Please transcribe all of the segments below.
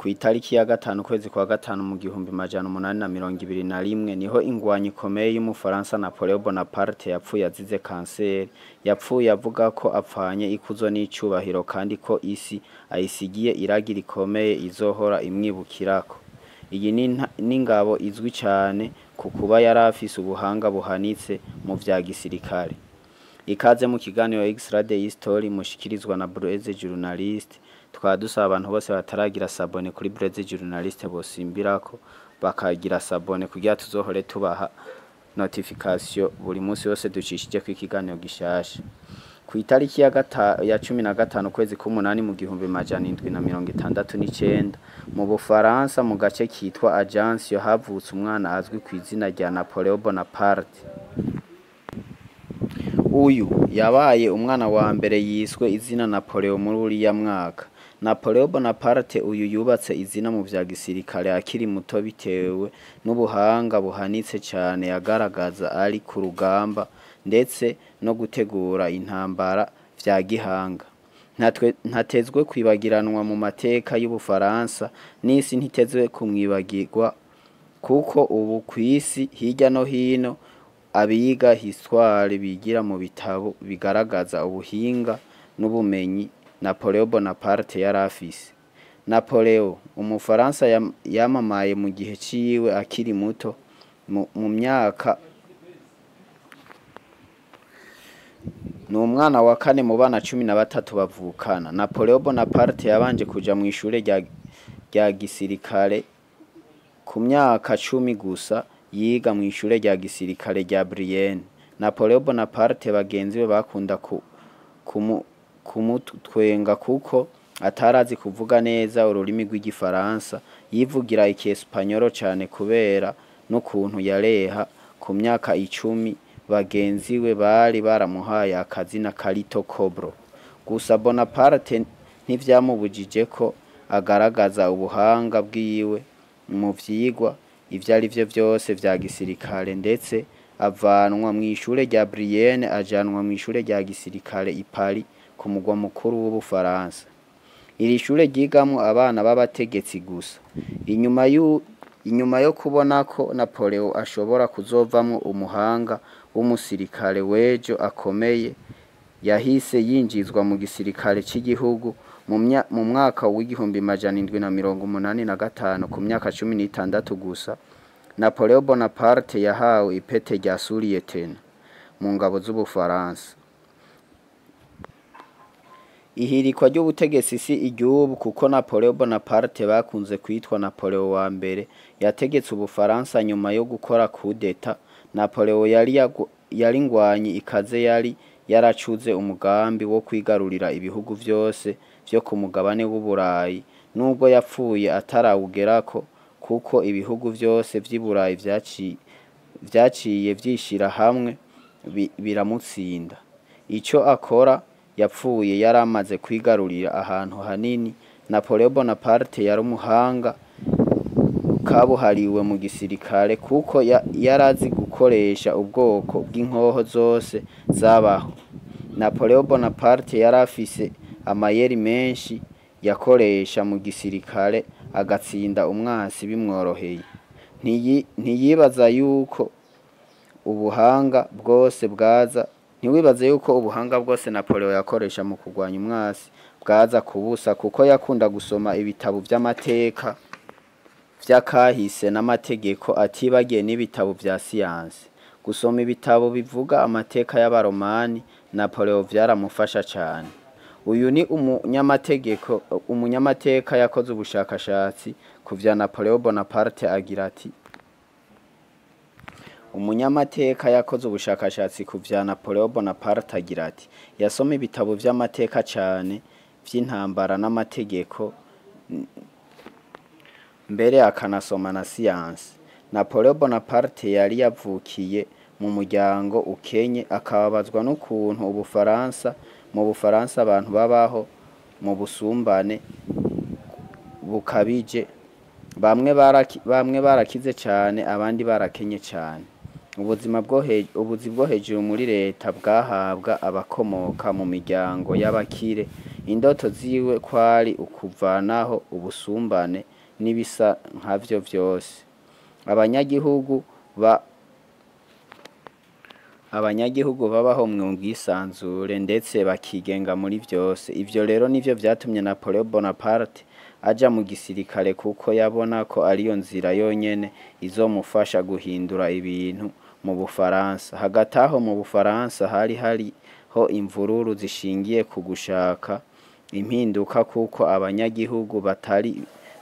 ku itariki ya gatanu ukwezi kwa gatanu mu gihumbi majana umunani na mirongo ibiri na rimwe niho ingwanyi ikomeye y'umufaransa Napoleon Bonaparte yapfuye azize kanseri yapfuye avuga ko apfanye ikuzo n'icyubahiro kandi ko isi ayisigiye iragi rikomeye izohora imwibukirako iyi n'ingabo izwi cyane ku kuba yari afise ubuhanga buhanitse mu bya gisirikare ikaze mu kiganiro X-Radio History mushikirizwa na Blaise Journaliste tukaba dusaba abantu bose bataragira sabone kuri breze journaliste ko bakagira sabone kugira tuzohore tubaha notification buri munsi wose ducishije ku ikiganiro gishasha ku itariki ya gata ya cumi na 15 ukwezi k'umunani mu gihumbi majana indwi na mirongo itandatu nicyenda mu Bufaransa mu gace kitwa Ajaccio havutse umwana azwi ku izina rya Napoleon Bonaparte uyu yabaye umwana wa mbere yiswe izina napoleo muri uriya mwaka Napoleon Bonaparte uyu yubatse izina mu bya gisirikare akiri muto bitewe n'ubuhanga buhanitse cyane yagaragaza ari ku rugamba ndetse no gutegura intambara bya gihanga ntatezwe kwibagiranwa mu mateka y'ubufaransa n'isi ntitezwe kumwibagirwa kuko ubu ku isi hirya no hino abiga histoire bigira mu bitabo bigaragaza ubuhinga n'ubumenyi napoleon bonaparte yari afise napoleon umufaransa yamamaye mu gihe cyiwe akiri muto mu myaka ni umwana wa kane mu bana cumi na batatu bavukana napoleon bonaparte yabanje kujya mu ishuri rya gisirikare ku myaka cumi gusa yiga mu ishuri rya gisirikare rya brienne napoleon bonaparte bagenzi be bakunda ku kumutwenga kuko atarazi kuvuga neza ururimi rw'igifaransa yivugira icyesipanyoro cyane kubera n'ukuntu yareha ku myaka icumi bagenzi we bari baramuhaye akazina karito kobro gusa bonaparte ntibyamubujije ko agaragaza ubuhanga bwiwe mu byigwa ibyo ari byo byose bya gisirikare ndetse avanwa mu ishuri rya Brienne ajyanwa mu ishuri rya gisirikare i Paris ku mugwa mukuru w'ubufaransa iri shure ryigamo abana b'abategetsi gusa inyuma inyuma yo kubona ko napoleo ashobora kuzovamo umuhanga w'umusirikare w'ejo akomeye yahise yinjizwa mu gisirikare cy'igihugu mu mwaka w'igihumbi amajana indwi na mirongo umunani na gatanu ku myaka cumi n'itandatu gusa napoleo bonaparte yahawe ipete rya suriyetena mu ngabo z'ubufaransa ihirikwa ry'ubutegetsi si iry'ubu kuko napoleo Bonaparte bakunze kwitwa napoleo wa mbere yategetse ubufaransa nyuma yo gukora kudeta napoleo yari yari ngwanyi ikaze yari yaracuze umugambi wo kwigarurira ibihugu byose byo ku mugabane w'uburayi nubwo yapfuye atarawugera ko kuko ibihugu byose by'i burayi byaciye byishyira hamwe biramutsinda icyo akora yapfuye yari amaze kwigarurira ahantu hanini napoleon bonaparte yari umuhanga kabuhariwe mu gisirikare kuko yari azi gukoresha ubwoko bw'inkoho zose zabaho napoleon bonaparte yari afise amayeri menshi yakoresha mu gisirikare agatsinda umwasi bimworoheye ntiyibaza yuko ubuhanga bwose bwaza ntiwibaze yuko ubuhanga bwose napoleo yakoresha mu kurwanya umwasi bwaza kubusa kuko yakunda gusoma ibitabo by'amateka by'akahise n'amategeko atibagiye n'ibitabo bya siyansi gusoma ibitabo bivuga amateka y'abaromani napoleo byaramufasha cyane uyu ni umunyamategeko umunyamateka yakoze ubushakashatsi ku bya napoleon bonaparte agira ati umunyamateka yakoze ubushakashatsi ku vya napoleo bonaparte agira ati yasoma ibitabo by’amateka cyane by’intambara n'amategeko mbere akanasoma na siyansi napoleo bonaparte yari yavukiye mu muryango ukenye akababazwa n'ukuntu ubufaransa mu bufaransa abantu babaho mu busumbane bukabije bamwe barakize cyane abandi barakenye cyane ubuzi bwo hejuru muri leta bwahabwa abakomoka mu miryango y'abakire indoto ziwe kwari ukuvanaho ubusumbane n'ibisa nkabyo byose abanyagihugu ba abanyagihugu babaho mu bwisanzure ndetse bakigenga muri byose ibyo rero nibyo byatumye Napoleon Bonaparte ajya mu gisirikare kuko yabona ko ariyo nzira yonyine izomufasha guhindura ibintu mu Bufaransa hagati aho mu Bufaransa hari hari ho imvururu zishingiye ku gushaka impinduka kuko abanyagihugu batari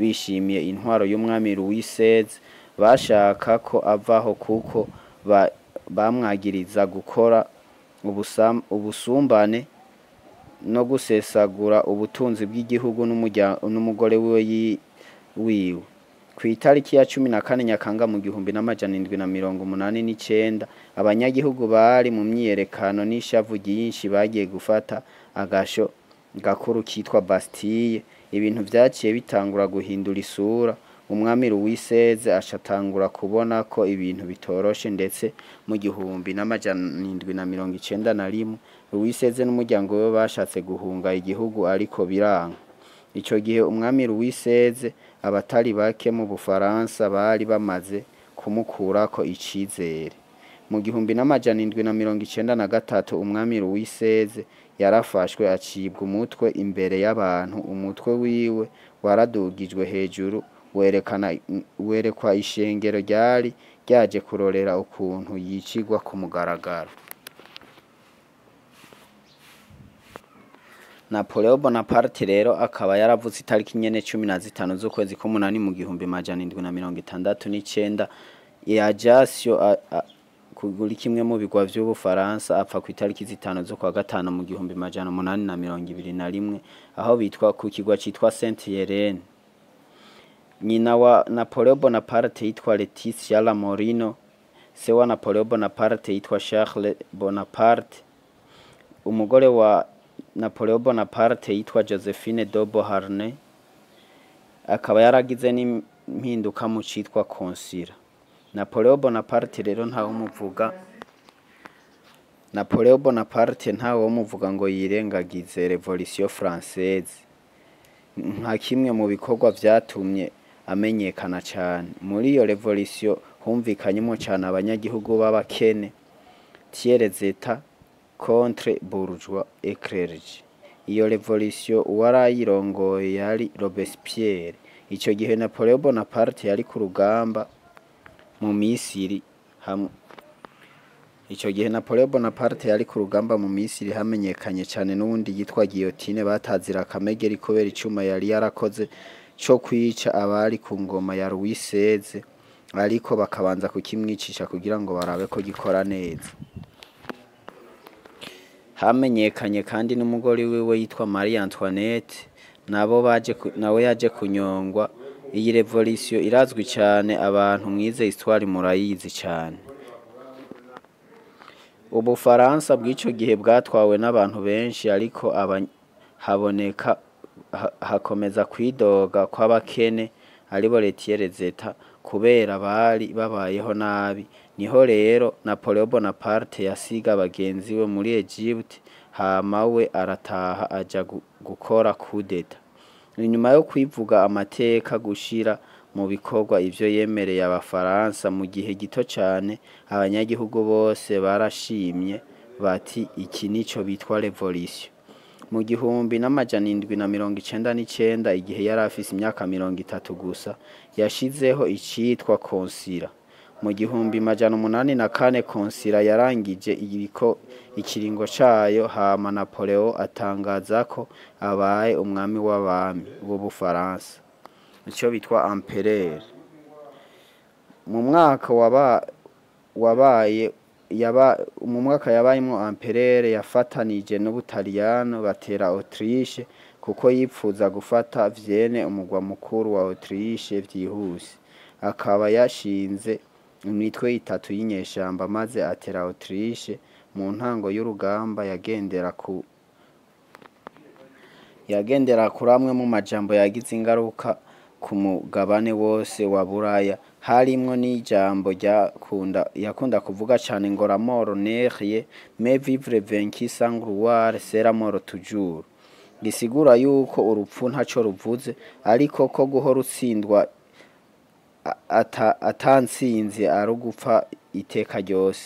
bishimiye intwaro y'umwami Louis bashaka ko avaho kuko bamwagiriza gukora ubusumbane no gusesagura ubutunzi bw'igihugu n'umugore we wiwe ku itariki ya cumi na kane nyakanga mu gihumbi n'amajana indwi na mirongo umunani n'icyenda abanyagihugu bari mu myiyerekano n'ishavu ryinshi bagiye gufata agasho gakuru kitwa basitille ibintu byaciye bitangura guhindura isura umwami ruwiseze ashatangura kubona ko ibintu bitoroshe ndetse mu gihumbi n'amajana indwi na mirongo icyenda na rimwe ruwiseze n'umuryango we bashatse guhunga igihugu ariko biranga icyo gihe umwami louiseze abatari bake mu bufaransa bari bamaze kumukura ko icyizere. mu gihumbi n'amajana indwi na mirongo icyenda na gatatu umwami louiseze yarafashwe acibwa umutwe imbere y'abantu umutwe wiwe waradugijwe hejuru werekana werekwa ishengero ryari ryaje kurorera ukuntu yicigwa ku mugaragaro Napoleon Bonaparte rero akaba yaravuze itariki nyene cumi na zitanu z'ukwezi k'umunani mu gihumbi majana indwi na mirongo itandatu nicyenda Ajaccio kuri kimwe mu bigwa by'ubufaransa apfa ku itariki zitanu zo kwa gatanu mu gihumbi majana umunani na mirongo ibiri na rimwe aho bitwa ku kigwa cyitwa saint helene nyina wa napoleon bonaparte yitwa leticia lamorino se wa napoleon bonaparte yitwa charles bonaparte umugore wa Napoleon Bonaparte yitwa Josephine de Beauharnais akaba yaragize n'impinduka mu cyitwa konsira Napoleon Bonaparte rero nta umuvuga Napoleon Bonaparte ntawe umuvuga ngo yirengagize Revolution Française nka kimwe mu bikorwa byatumye amenyekana cyane muri iyo revolution humvikanyemo cyane abanyagihugu b'abakene tiere zeta contre bourgeois éclairée iyo revolisiyo uwarayirongoye yari robespierre icyo gihe napoleon bonaparte yari ku rugamba mu misiri hamwe icyo gihe napoleon bonaparte yari ku rugamba mu misiri hamenyekanye cyane n'ubundi yitwa giyotine batazira akamegeri kubera icyuma yari yarakoze cyo kwica abari ku ngoma ya louis ariko bakabanza kukimwicisha kugira ngo barabe ko gikora neza hamenyekanye kandi n'umugore wiwe yitwa marie antoinette nabo baje nawe yaje kunyongwa iyi revolisiyo irazwi cyane abantu mwize isitwari murayizi cyane ubufaransa bw'icyo gihe bwatwawe n'abantu benshi ariko haboneka hakomeza kwidoga kw'abakene aribo letiyere zeta kubera bari babayeho nabi niho rero napoleon bonaparte yasiga bagenzi be muri egypte hama we arataha ajya gukora kudeta nyuma yo kwivuga amateka gushira mu bikorwa ibyo yemereye abafaransa mu gihe gito cyane abanyagihugu bose barashimye bati iki nicyo bitwa revolisiyo mu gihumbi n'amajana indwi na mirongo icyenda n'icyenda igihe yari afise imyaka mirongo itatu gusa yashyizeho icyitwa konsira mu gihumbi majana umunani na kane konsila yarangije ikiringo cyayo hama napoleo atangaza ko abaye umwami w'abami b'ubufaransa icyo bitwa amperere mu mwaka wabaye yaba mu mwaka yabayemo amperere yafatanije n'ubutaliyano batera autriche kuko yipfuza gufata vyene umugwa mukuru wa Autriche vyihuse akaba yashinze imitwe itatu y'inyeshyamba maze atera autriche mu ntango y'urugamba yagendera ku yagendera kuri mu majambo yagize ingaruka ku mugabane wose wa buraya harimo ryakunda yakunda kuvuga cyane ngo ramoro neriye me vivre venki sangruware seramoro tujuru risigura yuko urupfu ntacyo ruvuze ariko ko guhora utsindwa atansinze ugupfa iteka ryose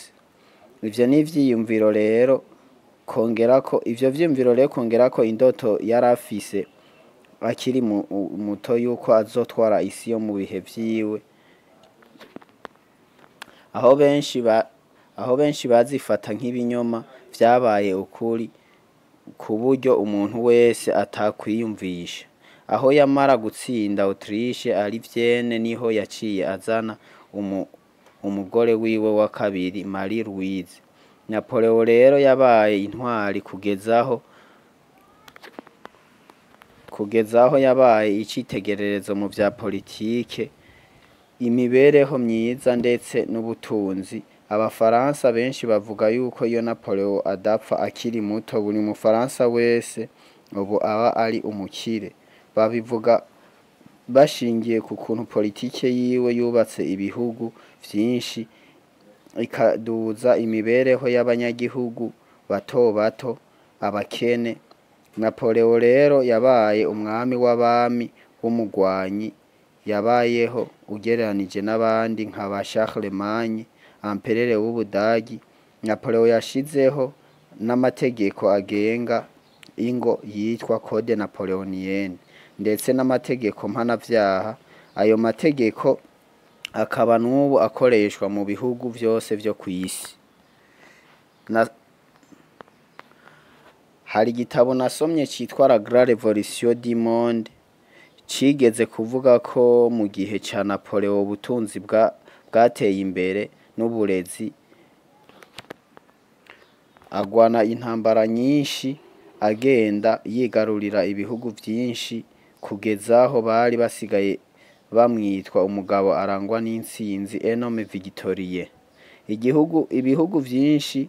ibyo ni ibyiyumviro rero kongera ko ibyo byiyumviro rero kongera ko indoto yari afise akiri muto y'uko azotwara isi yo mu bihe byiwe aho benshi aho benshi bazifata nk'ibinyoma byabaye ukuri ku buryo umuntu wese atakwiyumvisha aho yamara gutsinda Autriche Alivienne niho yaciye azana umugore wiwe wa kabiri Marie Louise Napoleon rero yabaye intwari kugezaho kugezaho yabaye icyitegererezo mu bya politike imibereho myiza ndetse n'ubutunzi abafaransa benshi bavuga yuko iyo Napoleon adapfa akiri muto buri mufaransa wese ubu aba ari umukire babivuga bashingiye ku kuntu politike yiwe yubatse ibihugu byinshi ikaduza imibereho y'abanyagihugu bato bato abakene napoleo rero yabaye umwami w'abami w'umugwanyi yabayeho ugereranije n'abandi nka ba charlemagne amperere w'ubudagi napoleo yashizeho n'amategeko agenga ingo yitwa code napoleonienne ndetse n'amategeko mpanabyaha ayo mategeko akaba n'ubu akoreshwa mu bihugu byose byo ku isi hari igitabo nasomye cyitwa ragara revolisiyo di monde cyigeze kuvuga ko mu gihe cya napoleo ubutunzi bwateye imbere n'uburezi agwana intambara nyinshi agenda yigarurira ibihugu byinshi kugeza aho bari basigaye bamwitwa umugabo arangwa n'insinzi enome vigitoriye igihugu ibihugu byinshi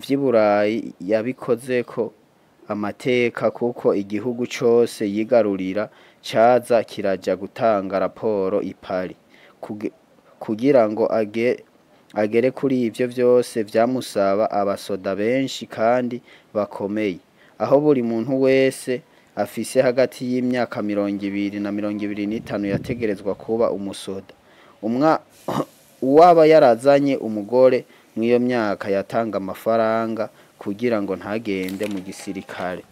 by'i burayi yabikoze ko amateka kuko igihugu cyose yigarurira cyaza kirajya gutanga raporo ipari kugira ngo agere kuri ibyo byose byamusaba abasoda benshi kandi bakomeye aho buri muntu wese afise hagati y'imyaka mirongo ibiri na mirongo ibiri n'itanu yategerezwa kuba umusoda uwaba yarazanye umugore mu myaka yatanga amafaranga kugira ngo ntagende mu gisirikare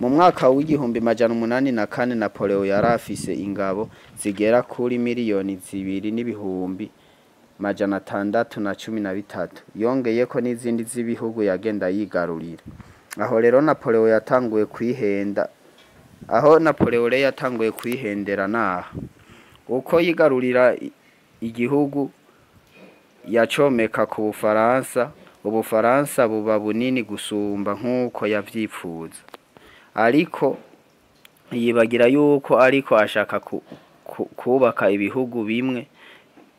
mu mwaka w'igihumbi majana umunani na kane Napoleo yari afise ingabo zigera kuri miliyoni zibiri n'ibihumbi majana atandatu na cumi na bitatu yongeye ko n'izindi z'ibihugu yagenda yigarurira aho rero napoleo yatanguye kuyihenda aho napoleon rero yatanguye kuyihendera naha uko yigarurira igihugu yacomeka ku bufaransa ubufaransa buba bunini gusumba nk'uko yabyifuza ariko yibagira yuko ariko ashaka kubaka ibihugu bimwe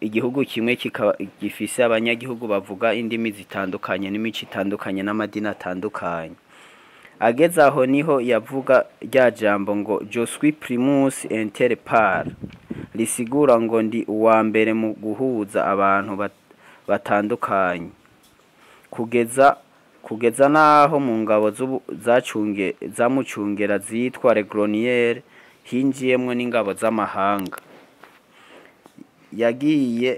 igihugu kimwe kikaba gifise abanyagihugu bavuga indimi zitandukanye n'imico itandukanye n'amadini atandukanye ageze aho niho yavuga rya jambo ngo joswi Primus entere par risigura ngo ndi uwa mbere mu guhuza abantu batandukanye kugeza kugeza n'aho mu ngabo zamucungera zitwa regoroniyeri hinjiyemo n'ingabo z'amahanga yagiye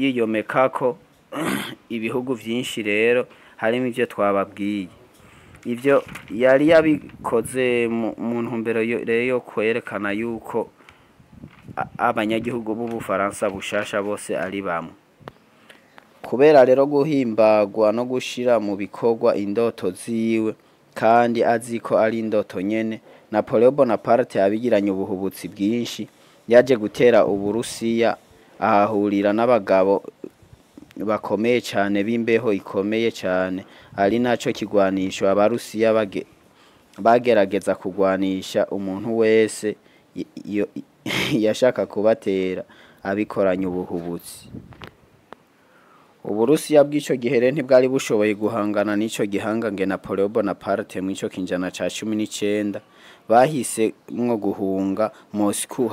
yiyomeka ko ibihugu byinshi rero harimo ibyo twababwiye ibyo yari yabikoze mu ntumbero rero yo kwerekana yuko abanyagihugu b'ubufaransa bushasha bose ari bamwe kubera rero guhimbagwa no gushyira mu bikorwa indoto ziwe kandi azi ko ari indoto nyene napoleon bonaparte yabigiranye ubuhubutsi bwinshi yaje gutera uburusiya ahahurira n'abagabo bakomeye cyane b'imbeho ikomeye cyane ari nacyo kigwanisho abarusiya bagerageza kugwanisha umuntu wese yashaka kubatera abikoranye ubuhubutsi uburusiya bw'icyo gihe rero ntibwari bushoboye guhangana n'icyo gihangange na paul bonaparte mu icyo kinjana cya cumi n'icyenda bahisemo guhunga moscou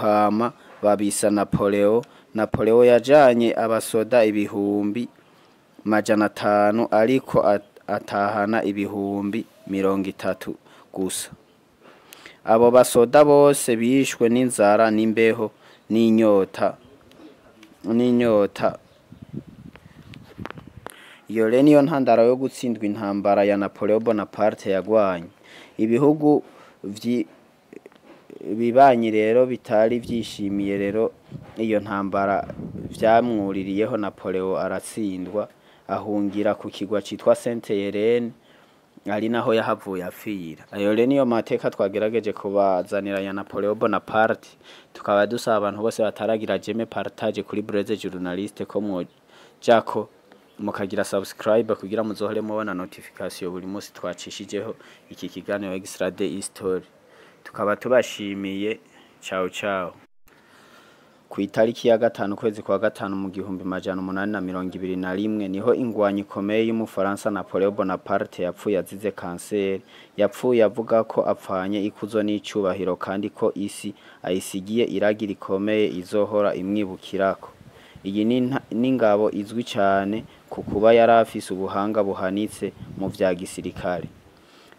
babisa na napoleon yajyanye abasoda ibihumbi magana atanu ariko atahana ibihumbi mirongo itatu gusa abo basoda bose bishwe n'inzara n'imbeho n'inyota n'inyota iyo rero niyo ntandaro yo gutsindwa intambara ya napoleon bonaparte yagwanye ibihugu ibibanyi rero bitari byishimiye rero iyo ntambara byamwuririyeho Napoleo aratsindwa ahungira ku kigwa cyitwa sente yerene ari naho yahavuye apfira ayo rero niyo mateka twagerageje kubazanira ya napoleon bonaparte tukaba dusaba abantu bose bataragira jeme partage kuri breze journaliste ko mwojako mukagira subscribe kugira muzohore mubona notification buri munsi twacishijeho iki kiganiro extra day history tukaba tubashimiye cawu cawu ku itariki ya gatanu ukwezi kwa gatanu mu gihumbi majana umunani na mirongo ibiri na rimwe niho ingwanyi ikomeye y'umufaransa napoleon bonaparte yapfuye azize kanseri yapfuye avuga ko apfanye ikuzo n'icyubahiro kandi ko isi ayisigiye iragi rikomeye izohora imwibukirako iyi n'ingabo izwi cyane ku kuba yari afise ubuhanga buhanitse mu bya gisirikare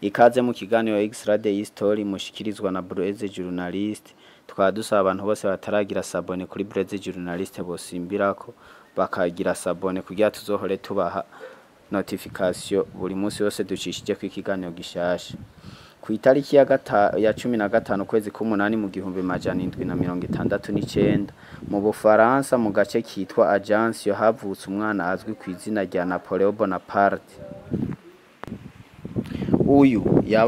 ikaze mu kiganiro X-Radio y'History mushikirizwa na Blaze Journalist tukaba abantu bose bataragira sabone kuri Blaze Journalist bosimbirako bakagira sabone kugira tuzohore tubaha notification buri munsi wose ducishije ku ikiganiro gishasha ku itariki ya gata ya 15 kwezi k'umunani mu gihumbi majana indwi na mirongo itandatu nicyenda mu Bufaransa mu gace kitwa Agence havutse umwana azwi ku izina rya napoleo Bonaparte huyu ya